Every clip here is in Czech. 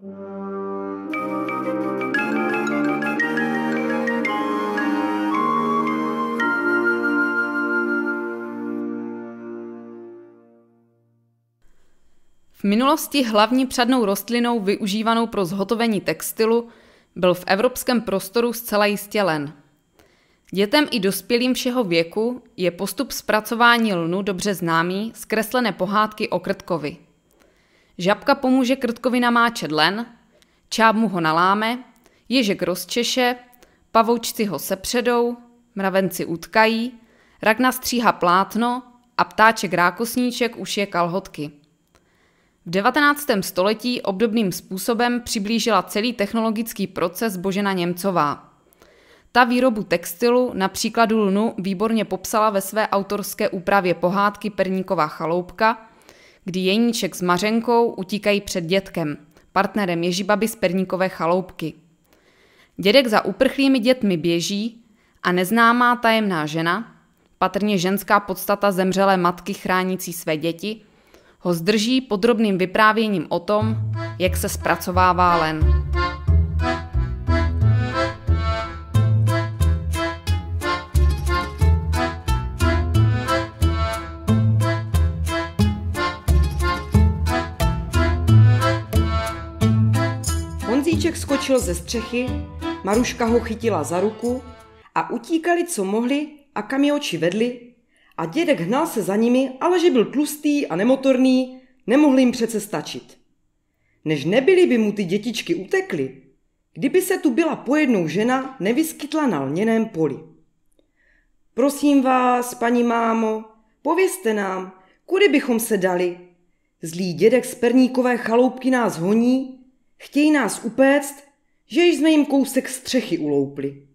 V minulosti hlavní přednou rostlinou využívanou pro zhotovení textilu byl v evropském prostoru zcela jistě len. Dětem i dospělým všeho věku je postup zpracování lnu dobře známý z kreslené pohádky o Krtkovi – Žabka pomůže krtkovi namáčet len, čáb mu ho naláme, ježek rozčeše, pavoučci ho sepředou, mravenci utkají, rakna stříha plátno a ptáček rákosníček už je kalhotky. V 19. století obdobným způsobem přiblížila celý technologický proces Božena Němcová. Ta výrobu textilu, například lnu, výborně popsala ve své autorské úpravě pohádky Perníková chaloupka, kdy Jeníček s Mařenkou utíkají před dětkem, partnerem babi z Perníkové chaloupky. Dědek za uprchlými dětmi běží a neznámá tajemná žena, patrně ženská podstata zemřelé matky chránící své děti, ho zdrží podrobným vyprávěním o tom, jak se zpracovává len. skáčel ze střechy, Maruška ho chytila za ruku a utíkali, co mohli a kam je oči vedli a dědek hnal se za nimi, ale že byl tlustý a nemotorný, nemohl jim přece stačit. Než nebyly by mu ty dětičky utekly, kdyby se tu byla pojednou žena, nevyskytla na lněném poli. Prosím vás, paní mámo, povězte nám, kudy bychom se dali? Zlý dědek z perníkové chaloupky nás honí, chtějí nás upéct že jsme jim kousek střechy uloupli.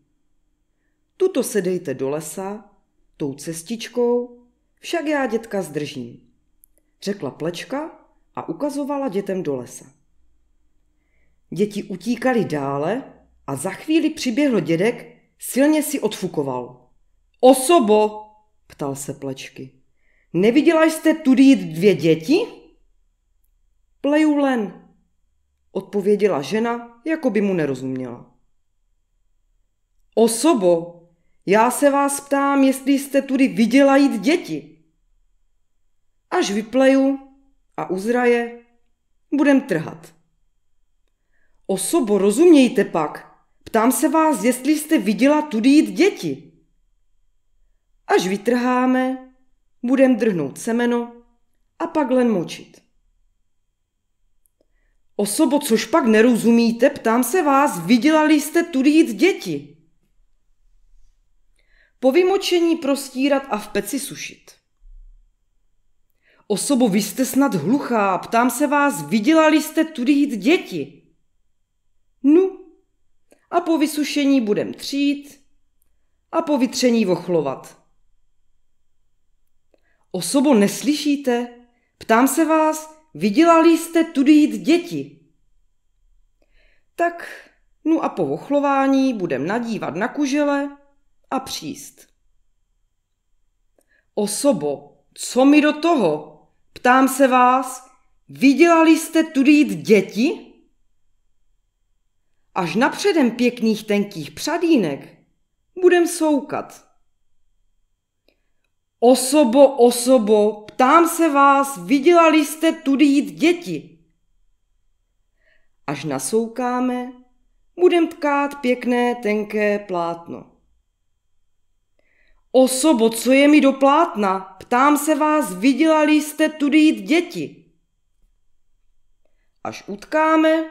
Tuto se dejte do lesa, tou cestičkou, však já dětka zdržím, řekla plečka a ukazovala dětem do lesa. Děti utíkali dále a za chvíli přiběhl dědek, silně si odfukoval. Osobo, ptal se plečky, neviděla jste tudy jít dvě děti? Pleju len, odpověděla žena, jako by mu nerozuměla. Osobo, já se vás ptám, jestli jste tudy viděla jít děti. Až vypleju a uzraje, budem trhat. Osobo, rozumějte pak, ptám se vás, jestli jste viděla tudy jít děti. Až vytrháme, budem drhnout semeno a pak len močit. Osobo, což pak nerozumíte, ptám se vás, vydělali jste tudy jít děti. Po vymočení prostírat a v peci sušit. Osobo, vy jste snad hluchá, ptám se vás, vydělali jste tudy jít děti. Nu, a po vysušení budem třít a po vytření vochlovat. Osobo, neslyšíte? Ptám se vás, Vydělali jste tudy jít děti. Tak, no a po ochlování budem nadívat na kužele a příst. Osobo, co mi do toho? Ptám se vás, vydělali jste tudy jít děti? Až napředem pěkných tenkých přadínek budem soukat. Osobo, osobo, ptám se vás, vydělali jste tudy jít děti? Až nasoukáme, budem tkát pěkné tenké plátno. Osobo, co je mi do plátna? Ptám se vás, vydělali jste tudy jít děti? Až utkáme,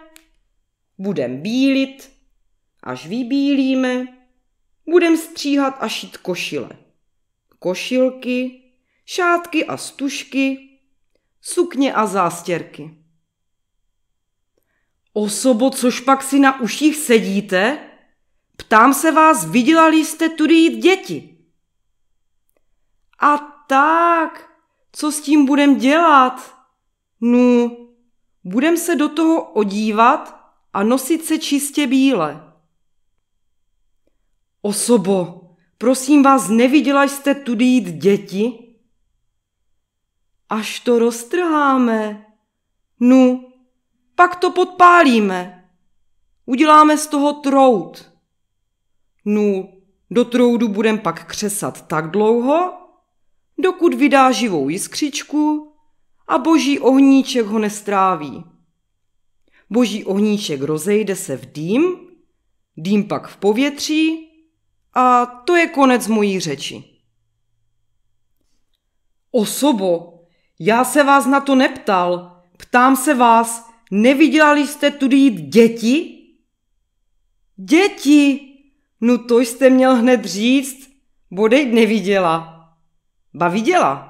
budem bílit, až vybílíme, budem stříhat a šít košile košilky, šátky a stužky, sukně a zástěrky. Osobo, což pak si na uších sedíte? Ptám se vás, vydělali jste tudy jít děti? A tak, co s tím budem dělat? No, budem se do toho odívat a nosit se čistě bíle. Osobo, Prosím vás, neviděla jste tudy jít děti? Až to roztrháme. Nu, pak to podpálíme. Uděláme z toho trout. Nu, do troudu budem pak křesat tak dlouho, dokud vydá živou jiskřičku a boží ohníček ho nestráví. Boží ohníček rozejde se v dým, dým pak v povětří a to je konec mojí řeči. Osobo, já se vás na to neptal. Ptám se vás, neviděli jste tudy jít děti? Děti! No to jste měl hned říct. Bodej neviděla. Ba viděla.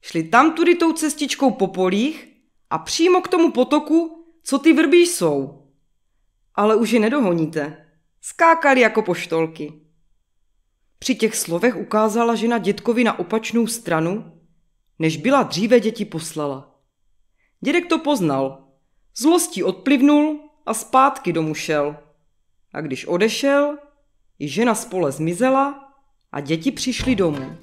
Šli tam tudy tou cestičkou po polích a přímo k tomu potoku, co ty vrbí jsou. Ale už je nedohoníte. Skákali jako poštolky. Při těch slovech ukázala žena dětkovi na opačnou stranu, než byla dříve děti poslala. Dědek to poznal. Zlostí odplivnul a zpátky domů šel. A když odešel, i žena spole zmizela a děti přišly domů.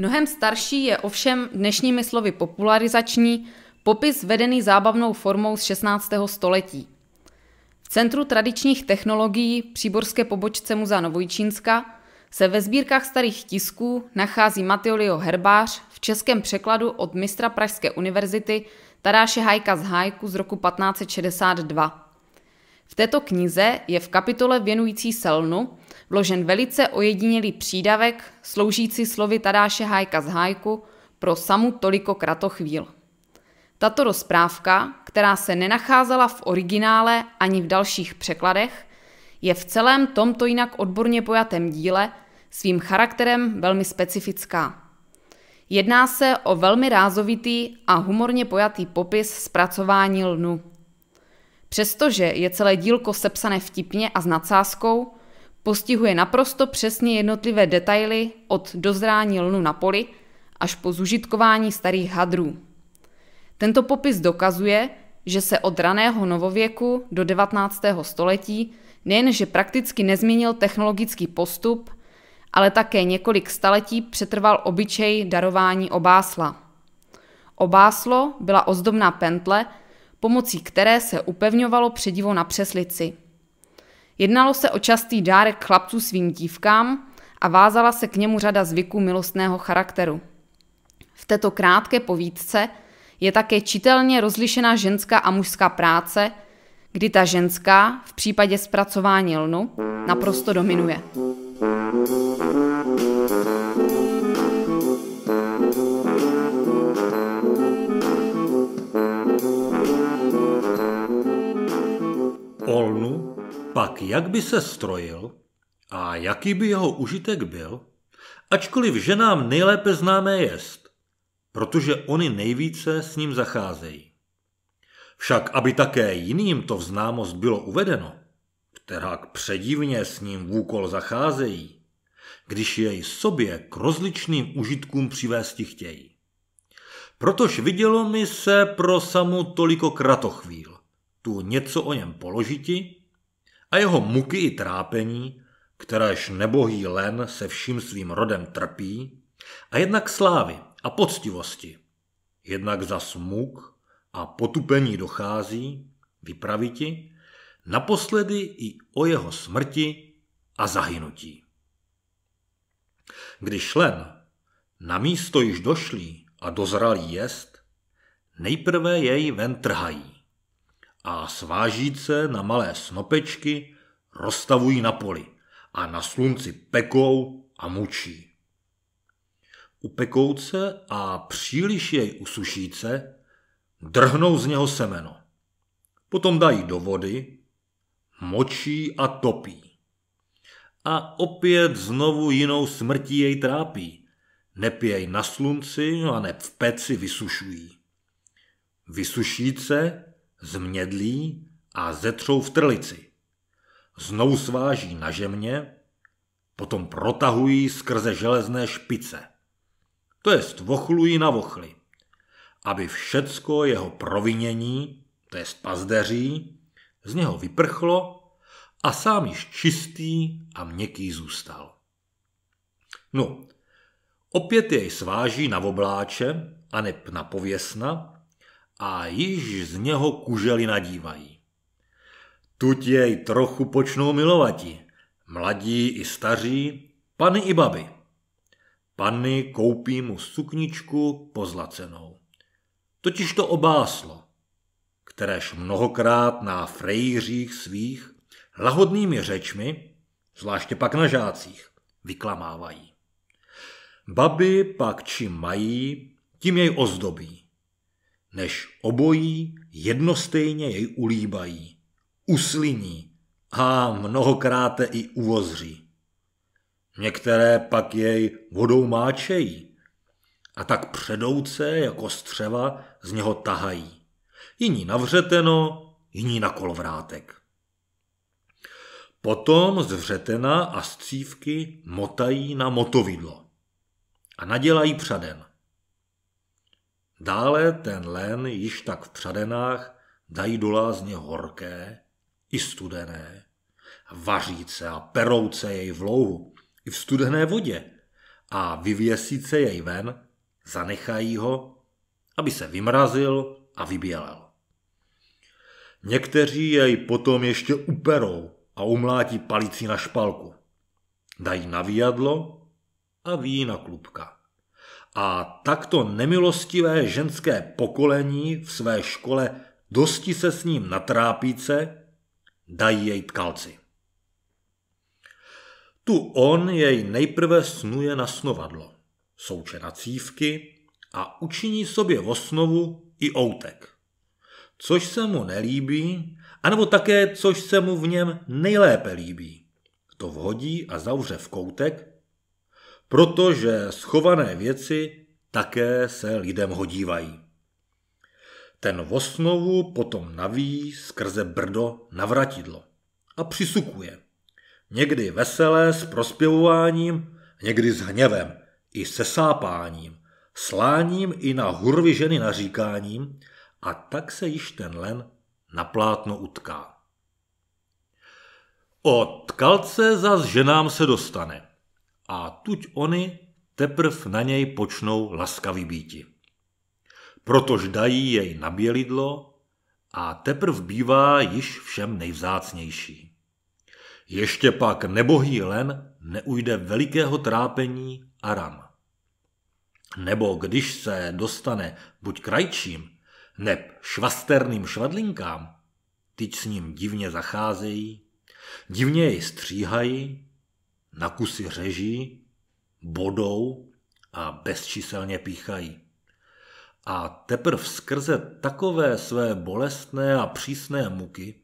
Mnohem starší je ovšem dnešními slovy popularizační popis vedený zábavnou formou z 16. století. V Centru tradičních technologií příborské pobočce Muzea Novojčínska se ve sbírkách starých tisků nachází Matiolio Herbář v českém překladu od mistra Pražské univerzity Tadáše Hajka z Hajku z roku 1562. V této knize je v kapitole věnující Selnu vložen velice ojedinělý přídavek, sloužící slovy Tadáše Hájka z Hájku, pro samu toliko kratochvíl. Tato rozprávka, která se nenacházela v originále ani v dalších překladech, je v celém tomto jinak odborně pojatém díle svým charakterem velmi specifická. Jedná se o velmi rázovitý a humorně pojatý popis zpracování lnu. Přestože je celé dílko sepsané vtipně a s nadsázkou, Postihuje naprosto přesně jednotlivé detaily od dozrání lnu na poli až po zužitkování starých hadrů. Tento popis dokazuje, že se od raného novověku do 19. století nejenže prakticky nezměnil technologický postup, ale také několik staletí přetrval obyčej darování obásla. Obáslo byla ozdobná pentle, pomocí které se upevňovalo předivo na přeslici. Jednalo se o častý dárek chlapců svým dívkám a vázala se k němu řada zvyků milostného charakteru. V této krátké povídce je také čitelně rozlišena ženská a mužská práce, kdy ta ženská v případě zpracování lnu naprosto dominuje. pak jak by se strojil a jaký by jeho užitek byl, ačkoliv ženám nejlépe známé jest, protože oni nejvíce s ním zacházejí. Však aby také jiným to v známost bylo uvedeno, kterák předivně s ním v úkol zacházejí, když jej sobě k rozličným užitkům přivést chtějí. Protož vidělo mi se pro samu toliko kratochvíl, tu něco o něm položiti a jeho muky i trápení, kteréž nebohý len se vším svým rodem trpí, a jednak slávy a poctivosti, jednak za smuk a potupení dochází, vypraviti, naposledy i o jeho smrti a zahynutí. Když len na místo již došlý a dozralý jest, nejprve jej ven trhají a svážíce na malé snopečky rozstavují na poli a na slunci pekou a mučí. U pekouce a příliš jej usušíce drhnou z něho semeno. Potom dají do vody, močí a topí. A opět znovu jinou smrtí jej trápí. Nepijej na slunci a ne v peci vysušují. Vysušíce změdlí a zetřou v trlici. Znovu sváží na žemně, potom protahují skrze železné špice. To jest vochlují na vochly, aby všecko jeho provinění, to jest pazdeří, z něho vyprchlo a sám již čistý a měkký zůstal. No, opět jej sváží na obláče a nep na pověsna a již z něho kužely nadívají. Tuť jej trochu počnou milovati, mladí i staří, pany i baby. Panny koupí mu sukničku pozlacenou. Totiž to obáslo, kteréž mnohokrát na frejířích svých lahodnými řečmi, zvláště pak na žácích, vyklamávají. Baby pak čím mají, tím jej ozdobí než obojí jednostejně jej ulíbají, usliní a mnohokráte i uvozří. Některé pak jej vodou máčejí a tak předouce jako střeva z něho tahají. Jiní navřeteno, jiní na kolvrátek. Potom z vřetena a střívky motají na motovidlo a nadělají předen. Dále ten len již tak v předenách dají do lázně horké i studené, vaříce a perouce jej v louhu i v studené vodě a vyvěsíce jej ven, zanechají ho, aby se vymrazil a vybělel. Někteří jej potom ještě uperou a umlátí palicí na špalku. Dají na vyjadlo a ví na klubka. A takto nemilostivé ženské pokolení v své škole dosti se s ním natrápíce, dají jej tkalci. Tu on jej nejprve snuje na snovadlo, souče na cívky a učiní sobě v osnovu i outek. Což se mu nelíbí, anebo také, což se mu v něm nejlépe líbí. To vhodí a zavře v koutek protože schované věci také se lidem hodívají. Ten Vosnovu potom naví skrze brdo navratidlo a přisukuje. Někdy veselé s prospěvováním, někdy s hněvem i se sápáním, sláním i na hurvy ženy naříkáním a tak se již ten len na plátno utká. Od kalce zas ženám se dostane – a tuď oni teprv na něj počnou laskavý býti. Protož dají jej na bělidlo a teprv bývá již všem nejvzácnější. Ještě pak nebohý len neujde velikého trápení ran. Nebo když se dostane buď krajčím, neb švasterným švadlinkám, tyč s ním divně zacházejí, divně jej stříhají na kusy řeží, bodou a bezčíselně píchají. A teprv skrze takové své bolestné a přísné muky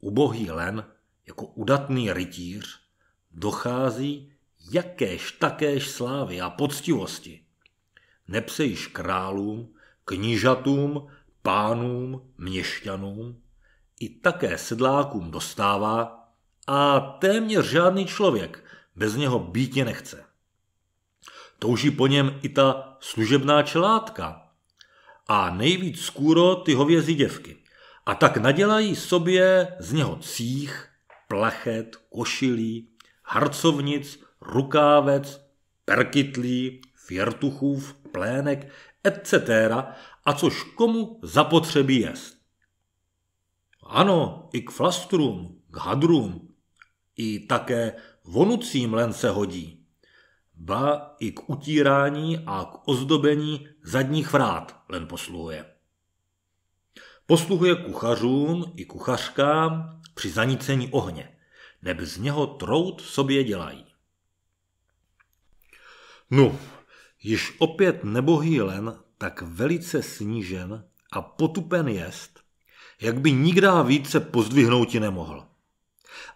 ubohý len jako udatný rytíř dochází jakéž takéž slávy a poctivosti. Nepřejíš králům, knížatům, pánům, měšťanům, i také sedlákům dostává a téměř žádný člověk bez něho být je nechce. Touží po něm i ta služebná čelátka. A nejvíc skůro ty hovězí děvky. A tak nadělají sobě z něho cích, plachet, košilí, harcovnic, rukávec, perkytlí, fjertuchův, plének, etc. a což komu zapotřebí jest. Ano, i k flastrům, k hadrům, i také vonucím len se hodí. Ba i k utírání a k ozdobení zadních vrát len posluhuje. Posluhuje kuchařům i kuchařkám při zanícení ohně, neb z něho trout sobě dělají. No, již opět nebohý len tak velice snížen a potupen jest, jak by nikdá více pozdvihnouti nemohl.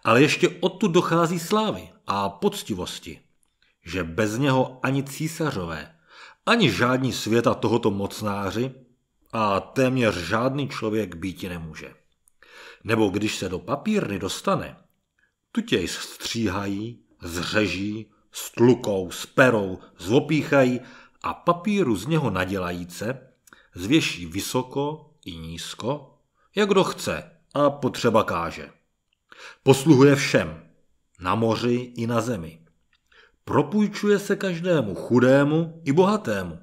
Ale ještě odtud dochází slávy a poctivosti, že bez něho ani císařové, ani žádní světa tohoto mocnáři a téměř žádný člověk býti nemůže. Nebo když se do papírny dostane, tě stříhají, zřeží, s tlukou, s perou, zvopíchají a papíru z něho nadělajíce zvěší vysoko i nízko, jak kdo chce a potřeba káže. Posluhuje všem, na moři i na zemi. Propůjčuje se každému, chudému i bohatému,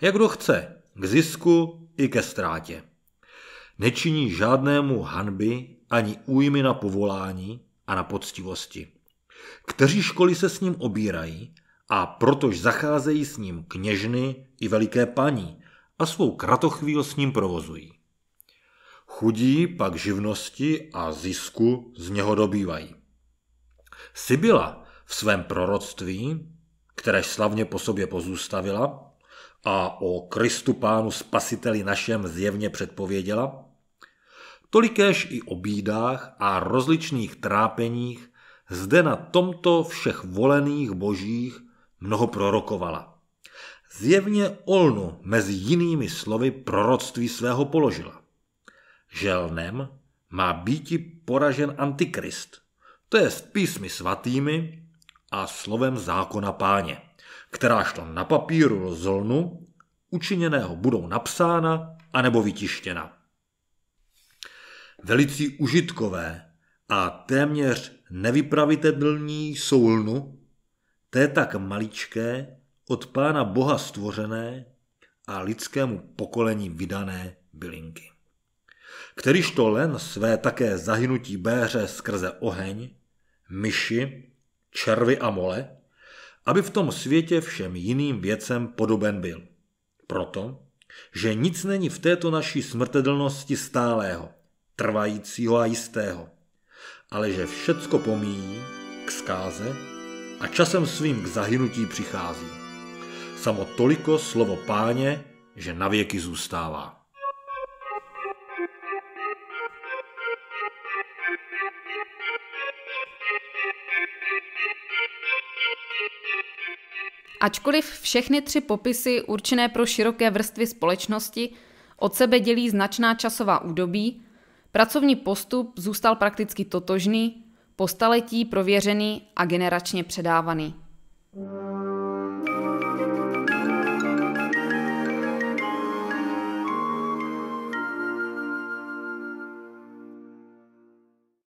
jak kdo chce, k zisku i ke ztrátě. Nečiní žádnému hanby ani újmy na povolání a na poctivosti. Kteří školy se s ním obírají a protož zacházejí s ním kněžny i veliké paní a svou kratochvíl s ním provozují. Chudí pak živnosti a zisku z něho dobývají. Sibyla v svém proroctví, které slavně po sobě pozůstavila a o Kristu Pánu Spasiteli našem zjevně předpověděla, tolikéž i o bídách a rozličných trápeních zde na tomto všech volených božích mnoho prorokovala. Zjevně Olnu mezi jinými slovy proroctví svého položila želnem má býti poražen antikrist, to je s písmi svatými a slovem zákona páně, kteráž to na papíru zlnu učiněného budou napsána anebo vytištěna. Velicí užitkové a téměř nevypravitelní jsou lnu, té tak maličké, od pána Boha stvořené a lidskému pokolení vydané bylinky kterýž to len své také zahynutí béře skrze oheň, myši, červy a mole, aby v tom světě všem jiným věcem podoben byl. Proto, že nic není v této naší smrtedlnosti stálého, trvajícího a jistého, ale že všecko pomíjí k zkáze a časem svým k zahynutí přichází. Samo toliko slovo páně, že navěky zůstává. Ačkoliv všechny tři popisy určené pro široké vrstvy společnosti od sebe dělí značná časová údobí, pracovní postup zůstal prakticky totožný, po staletí prověřený a generačně předávaný.